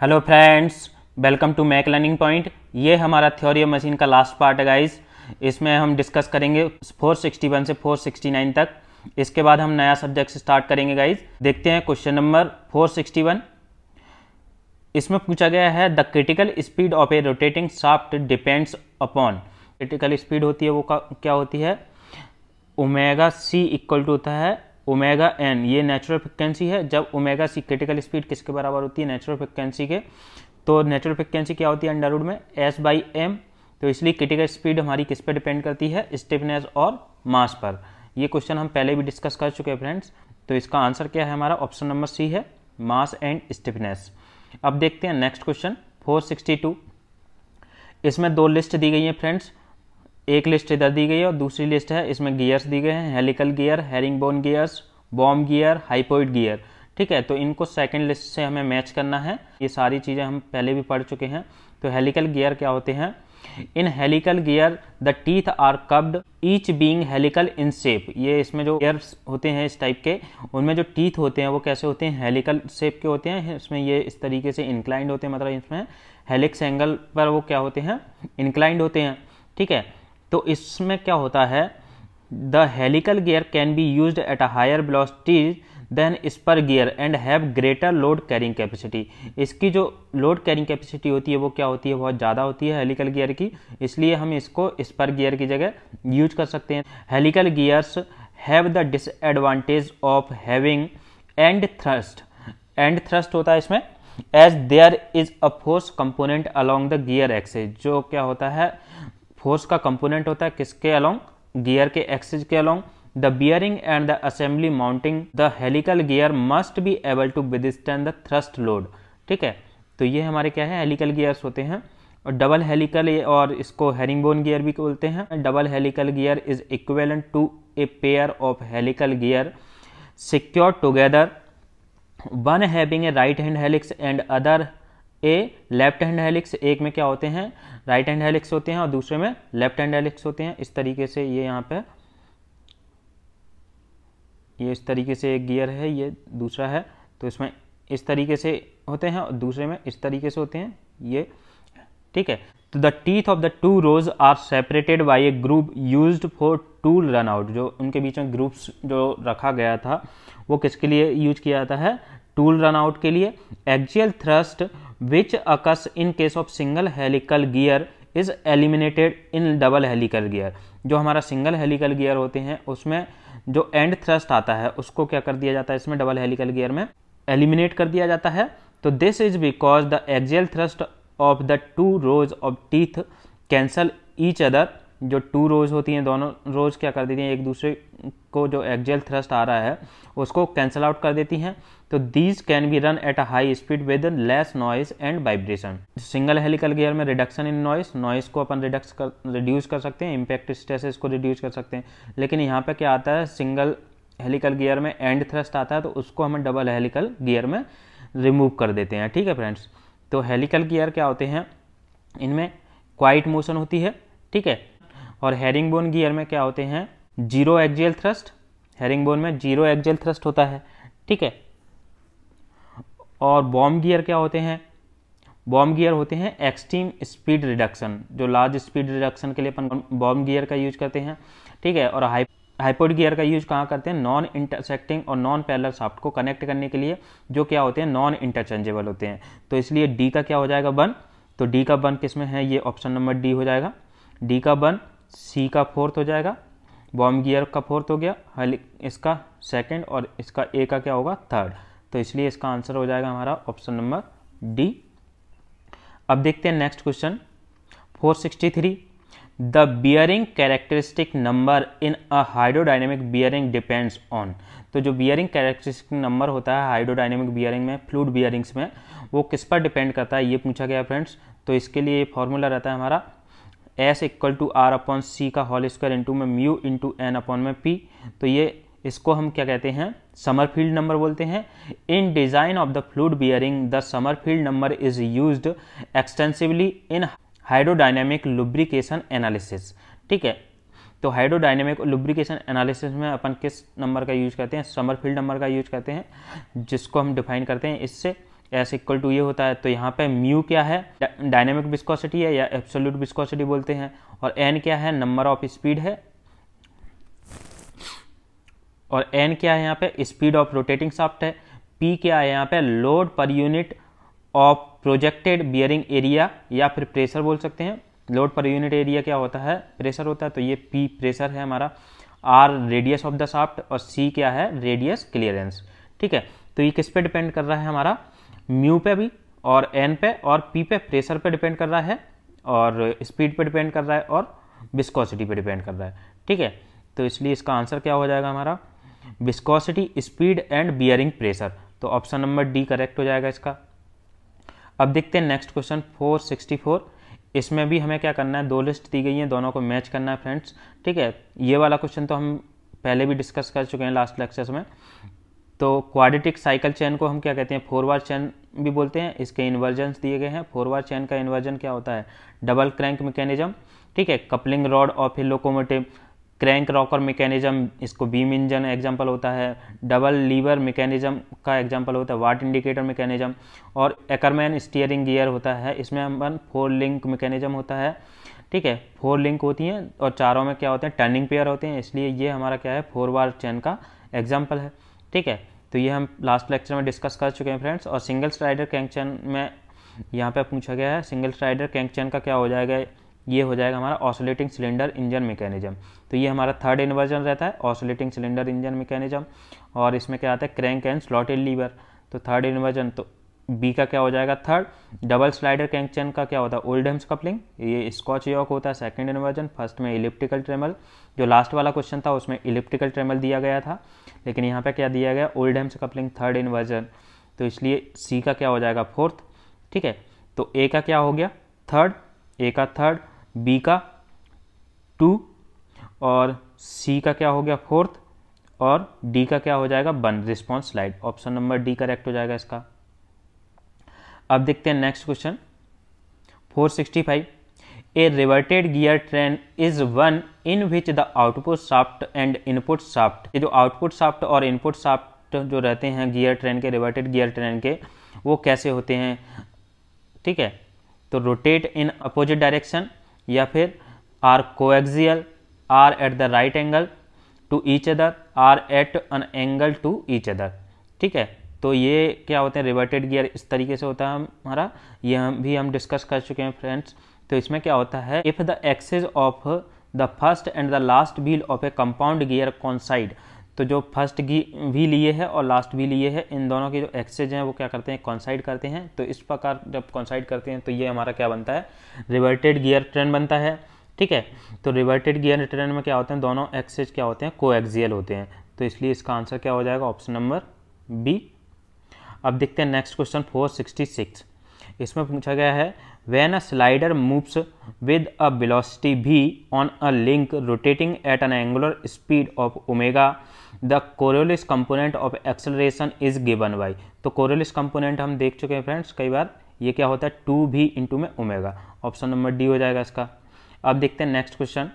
hello friends welcome to Mech learning point ये हमारा theory of machine का last part है गाइस इसमें हम डिस्कस करेंगे 461 से 469 तक इसके बाद हम नया सब्जेक्ट स्टार्ट करेंगे गाइस देखते हैं क्वेश्चन नंबर 461 इसमें पूछा गया है the critical speed of a rotating shaft depends upon critical speed होती है वो क्या होती है ओमेगा सी इक्वल टू होता है ओमेगा एन ये नेचुरल फ्रिक्वेंसी है जब ओमेगा सी क्रिटिकल स्पीड किसके बराबर होती है नेचुरल फ्रिक्वेंसी के तो नेचुरल फ्रिक्वेंसी क्या होती है अंडरवुड में एस बाई एम तो इसलिए क्रिटिकल स्पीड हमारी किस पर डिपेंड करती है स्टिफनेस और मास पर ये क्वेश्चन हम पहले भी डिस्कस कर चुके हैं फ्रेंड्स तो इसका आंसर क्या है हमारा ऑप्शन नंबर सी है मास एंड स्टिफनेस अब देखते हैं नेक्स्ट क्वेश्चन 462 इसमें दो लिस्ट दी गई है फ्रेंड्स एक लिस्ट इधर दी गई है और दूसरी लिस्ट है इसमें गियर्स दिए गए हैं हेलिकल गियर बोन गियर्स बॉम्ब गियर हाइपोइड गियर ठीक है तो इनको सेकेंड लिस्ट से हमें मैच करना है ये सारी चीज़ें हम पहले भी पढ़ चुके हैं तो हेलिकल गियर क्या होते हैं in helical gear the teeth are curved each being helical in shape ये इसमें जो गियर्स होते हैं इस टाइप के उनमें जो टीथ होते हैं वो कैसे होते हैं हेलिकल शेप के होते हैं इसमें ये इस तरीके से इंक्लाइंड होते हैं मतलब इसमें हेलिक्स एंगल पर वो क्या होते हैं इंक्लाइंड होते हैं ठीक है तो इसमें क्या होता है the helical gear can be use at a higher velocities than spur gear and have greater load carrying capacity इसकी जो लोड कैरिंग कैपेसिटी होती है वो क्या होती है बहुत ज़्यादा होती है हेलिकल गियर की इसलिए हम इसको स्पर गियर की जगह यूज कर सकते हैं helical gears have the disadvantage of having end thrust end thrust होता है इसमें as there is a force component along the gear axes जो क्या होता है फोर्स का कंपोनेंट होता है किसके अलोंग गियर के एक्सिस के along the bearing and the assembly mounting the helical gear must be able to withstand the thrust load ठीक है तो ये हमारे क्या है हेलिकल गियर्स होते हैं और डबल हेलिकल और इसको बोन गियर भी बोलते हैं double helical gear is equivalent to a pair of helical gear secure together one having a right hand helix and other a left hand helix एक में क्या होते हैं राइट हैंड हेलिक्स होते हैं और दूसरे में लेफ्ट हैंड हेलिक्स होते हैं इस तरीके से ये यहाँ पे ये इस तरीके से एक गियर है ये दूसरा है तो इसमें इस तरीके से होते हैं और दूसरे में इस तरीके से होते हैं ये ठीक है तो the teeth of the two rows are separated by a groove used for tool run out जो उनके बीच में ग्रुप्स जो रखा गया था वो किसके लिए यूज किया जाता है टूल रन आउट के लिए axial thrust which occurs in case of single helical gear is eliminated in double helical gear जो हमारा सिंगल हेलिकल गियर होते हैं उसमें जो एंड थ्रस्ट आता है उसको क्या कर दिया जाता है इसमें डबल हेलिकल गियर में एलिमिनेट कर दिया जाता है तो this is because the axial thrust of the two rows of teeth cancel each other जो टू रोज होती हैं दोनों रोज क्या कर देती हैं एक दूसरे को जो एक्जेल थ्रस्ट आ रहा है उसको कैंसिल आउट कर देती हैं तो these can be run at a high speed with less noise and vibration single helical gear में रिडक्शन इन नॉइस नॉइस को अपन रिडक्स कर रिड्यूस कर सकते हैं इम्पैक्ट स्ट्रेसेस को रिड्यूस कर सकते हैं लेकिन यहाँ पर क्या आता है सिंगल हेलिकल गियर में एंड थ्रस्ट आता है तो उसको हमें डबल हेलिकल गियर में रिमूव कर देते हैं ठीक है फ्रेंड्स तो हेलिकल गियर क्या होते हैं इनमें क्वाइट मोशन होती है ठीक है और हेरिंग बोन गियर में क्या होते हैं zero axial thrust herring bone में जीरो एक्जियल थ्रस्ट होता है ठीक है और बॉम्ब गियर क्या होते हैं बॉम गियर होते हैं एक्सट्रीम स्पीड रिडक्शन जो लार्ज स्पीड रिडक्शन के लिए अपन बॉम्ब गियर का यूज करते हैं ठीक है और हाई हाइपोड गियर का यूज कहाँ करते हैं नॉन इंटरसेक्टिंग और नॉन पैलर शाफ्ट को कनेक्ट करने के लिए जो क्या होते हैं नॉन इंटरचेंजेबल होते हैं तो इसलिए डी का क्या हो जाएगा वन तो डी का वन किस में है ये ऑप्शन नंबर डी हो जाएगा डी का वन सी का फोर्थ हो जाएगा बॉम गियर का फोर्थ हो गया हल इसका सेकेंड और इसका ए का क्या होगा थर्ड तो इसलिए इसका आंसर हो जाएगा हमारा ऑप्शन नंबर डी अब देखते हैं next question 463 the bearing characteristic number in a hydrodynamic bearing depends on तो जो बियरिंग कैरेक्टरिस्टिक नंबर होता है हाइड्रोडाइनेमिक बियरिंग में फ्लूड बियरिंग्स में वो किस पर डिपेंड करता है ये पूछा गया फ्रेंड्स तो इसके लिए फॉर्मूला रहता है हमारा S equal to R upon C का होल स्क्वायर इंटू में म्यू इंटू एन अपॉन में पी तो ये इसको हम क्या कहते हैं समर फील्ड नंबर बोलते हैं in design of the fluid bearing the Sommerfeld number is used extensively in hydrodynamic lubrication analysis ठीक है तो हाइड्रोडाइनेमिक लुब्रिकेशन एनालिसिस में अपन किस नंबर का यूज करते हैं समर फील्ड नंबर का यूज करते हैं जिसको हम डिफाइन करते हैं इससे एस इक्वल टू ये होता है तो यहाँ पे म्यू क्या है डायनेमिक विस्कोसिटी है या एब्सोल्यूट विस्कोसिटी बोलते हैं और एन क्या है नंबर ऑफ स्पीड है और एन क्या है यहाँ पे स्पीड ऑफ रोटेटिंग शाफ्ट है पी क्या है यहाँ पे load per unit of projected bearing area या फिर प्रेशर बोल सकते हैं लोड पर यूनिट एरिया क्या होता है प्रेशर होता है तो ये पी प्रेशर है हमारा R radius of the shaft और सी क्या है रेडियस क्लियरेंस ठीक है तो ये किस पे डिपेंड कर रहा है हमारा म्यू पे भी और एन पे और पी पे प्रेशर पे डिपेंड कर रहा है और स्पीड पे डिपेंड कर रहा है और विस्कोसिटी पे डिपेंड कर रहा है ठीक है तो इसलिए इसका आंसर क्या हो जाएगा हमारा viscosity speed and bearing pressure तो ऑप्शन नंबर डी करेक्ट हो जाएगा इसका अब देखते हैं नेक्स्ट क्वेश्चन 464 इसमें भी हमें क्या करना है दो लिस्ट दी गई है दोनों को मैच करना है फ्रेंड्स ठीक है ये वाला क्वेश्चन तो हम पहले भी डिस्कस कर चुके हैं लास्ट लेक्चर्स में तो क्वाड्रेटिक साइकिल चैन को हम क्या कहते हैं फोरवार चैन भी बोलते हैं इसके इन्वर्जन दिए गए हैं फोरवार चैन का इन्वर्जन क्या होता है डबल क्रैंक मैकेनिज्म ठीक है coupling rod of a locomotive crank rocker mechanism इसको बीम इंजन एग्जाम्पल होता है डबल लीवर मैकेनिज्म का एग्जाम्पल होता है वाट इंडिकेटर मैकेनिज्म और एकरमैन स्टीयरिंग गियर होता है इसमें हम फोर लिंक मैकेनिज्म होता है ठीक है फोर लिंक होती हैं और चारों में क्या होते हैं टर्निंग पेयर होते हैं इसलिए ये हमारा क्या है फोर बार चैन का एग्जाम्पल है ठीक है तो ये हम लास्ट लेक्चर में डिस्कस कर चुके हैं फ्रेंड्स और सिंगल स्ट्राइडर कैंकचन में यहाँ पे पूछा गया है सिंगल स्ट्राइडर कैंकचन का क्या हो जाएगा ये हो जाएगा हमारा ऑसोलेटिंग सिलेंडर इंजन मैकेनिज्म तो ये हमारा थर्ड इन्वर्जन रहता है ऑसोलेटिंग सिलेंडर इंजन मैकेनिज्म और इसमें क्या आता है क्रैंक एंड स्लॉटेड लीवर तो थर्ड इन्वर्जन तो बी का क्या हो जाएगा थर्ड डबल स्लाइडर कैंकचेन का क्या होता है ओल्ड हेम्स कपलिंग ये स्कॉच यॉक होता है सेकंड इन्वर्जन फर्स्ट में इलिप्टिकल ट्रेमल जो लास्ट वाला क्वेश्चन था उसमें इलिप्टिकल ट्रेमल दिया गया था लेकिन यहाँ पे क्या दिया गया Oldham's coupling third inversion तो इसलिए सी का क्या हो जाएगा फोर्थ ठीक है तो ए का क्या हो गया थर्ड ए का थर्ड बी का टू और सी का क्या हो गया फोर्थ और डी का क्या हो जाएगा one response slide option number D correct हो जाएगा इसका अब देखते हैं next question 465 a reverted gear train is one in which the output shaft and input shaft ये जो आउटपुट साफ्ट और इनपुट साफ्ट जो रहते हैं गियर ट्रेन के रिवर्टेड गियर ट्रेन के वो कैसे होते हैं ठीक है तो रोटेट इन अपोजिट डायरेक्शन या फिर are coaxial are at the right angle to each other are at an angle to each other ठीक है तो ये क्या होते हैं रिवर्टेड गियर इस तरीके से होता है हमारा ये हम भी हम डिस्कस कर चुके हैं फ्रेंड्स तो इसमें क्या होता है if the axes of the first and the last wheel of a compound gear coincide तो जो फर्स्ट व्हील ये है और लास्ट व्हील ये है इन दोनों के जो एक्सेज हैं वो क्या करते हैं कॉन्साइड करते हैं तो इस प्रकार जब कॉन्साइड करते हैं तो ये हमारा क्या बनता है रिवर्टेड गियर ट्रेन बनता है ठीक है तो रिवर्टेड गियर ट्रेन में क्या होते हैं दोनों एक्सेज क्या होते हैं को होते हैं तो इसलिए इसका आंसर क्या हो जाएगा ऑप्शन नंबर बी अब देखते हैं नेक्स्ट क्वेश्चन 466 इसमें पूछा गया है when a slider moves with a velocity v on a link rotating at an angular speed of omega the Coriolis component of acceleration is given by तो Coriolis component हम देख चुके हैं फ्रेंड्स कई बार ये क्या होता है टू भी इंटू में ओमेगा ऑप्शन नंबर डी हो जाएगा इसका अब देखते हैं next question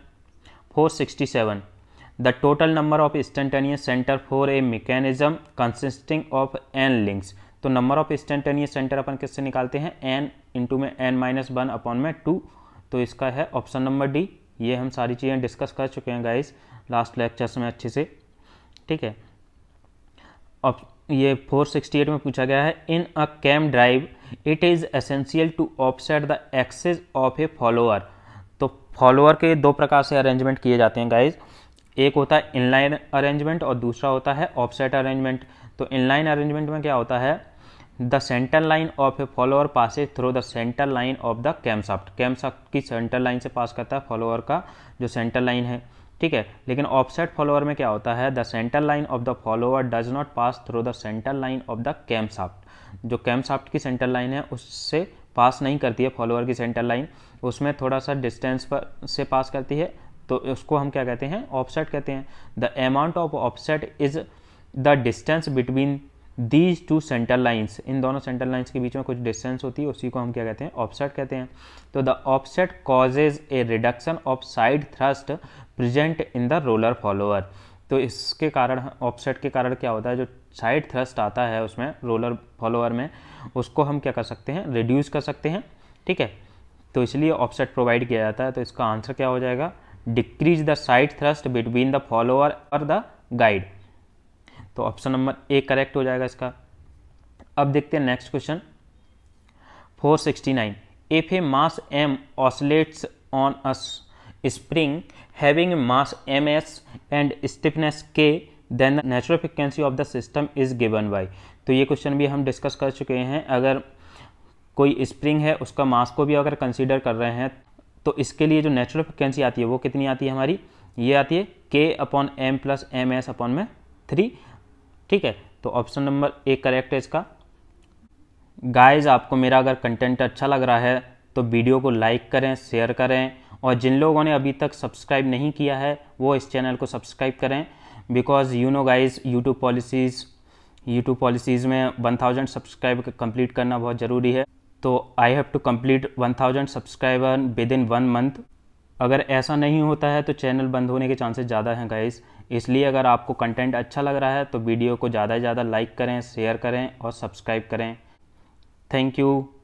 467 the total number of instantaneous centre for a mechanism consisting of n links तो नंबर ऑफ इंस्टेंटेनियस सेंटर अपन किससे निकालते हैं एन इंटू में एन माइनस वन अपॉन में टू तो इसका है ऑप्शन नंबर डी ये हम सारी चीज़ें डिस्कस कर चुके हैं गाइस लास्ट लेक्चर्स में अच्छे से ठीक है अब ये 468 में पूछा गया है in a cam drive it is essential to offset the axis of a follower तो फॉलोअर के दो प्रकार से अरेंजमेंट किए जाते हैं गाइज एक होता है इनलाइन अरेंजमेंट और दूसरा होता है ऑफसेट अरेंजमेंट तो इनलाइन अरेंजमेंट में क्या होता है the centre line of a follower passes through the centre line of the camshaft camshaft की सेंटर लाइन से पास करता है फॉलोअर का जो सेंटर लाइन है ठीक है लेकिन ऑफसेट फॉलोअर में क्या होता है the centre line of the follower does not pass through the centre line of the camshaft जो कैमसाफ्ट की सेंटर लाइन है उससे पास नहीं करती है फॉलोअर की सेंटर लाइन उसमें थोड़ा सा डिस्टेंस पर से पास करती है तो उसको हम क्या कहते हैं ऑफसेट कहते हैं the amount of offset is the distance between these two centre lines in दोनों सेंटर लाइन्स के बीच में कुछ डिस्टेंस होती है उसी को हम क्या कहते हैं ऑफसेट कहते हैं तो the offset causes a reduction of side thrust present in the roller follower तो इसके कारण ऑफसेट के कारण क्या होता है जो साइड थ्रस्ट आता है उसमें रोलर फॉलोअर में उसको हम क्या कर सकते हैं रिड्यूस कर सकते हैं ठीक है तो इसलिए ऑफसेट प्रोवाइड किया जाता है तो इसका आंसर क्या हो जाएगा decrease the side thrust between the follower और द गाइड तो ऑप्शन नंबर ए करेक्ट हो जाएगा इसका अब देखते हैं next question 469 if a mass m oscillates on a spring having mass m s and stiffness k then natural frequency of the system is given by तो ये question भी हम डिस्कस कर चुके हैं अगर कोई स्प्रिंग है उसका मास को भी अगर कंसिडर कर रहे हैं तो इसके लिए जो नेचुरल फ्रिक्वेंसी आती है वो कितनी आती है हमारी ये आती है k upon m plus m s upon में थ्री ठीक है तो ऑप्शन नंबर ए करेक्ट है इसका गाइज आपको मेरा अगर कंटेंट अच्छा लग रहा है तो वीडियो को लाइक करें शेयर करें और जिन लोगों ने अभी तक सब्सक्राइब नहीं किया है वो इस चैनल को सब्सक्राइब करें because you know guys YouTube policies YouTube policies में 1000 सब्सक्राइब कंप्लीट करना बहुत ज़रूरी है तो I have to complete thousand subscriber within one month अगर ऐसा नहीं होता है तो चैनल बंद होने के चांसेस ज़्यादा हैं गाइस इसलिए अगर आपको कंटेंट अच्छा लग रहा है तो वीडियो को ज़्यादा से ज़्यादा लाइक करें शेयर करें और सब्सक्राइब करें थैंक यू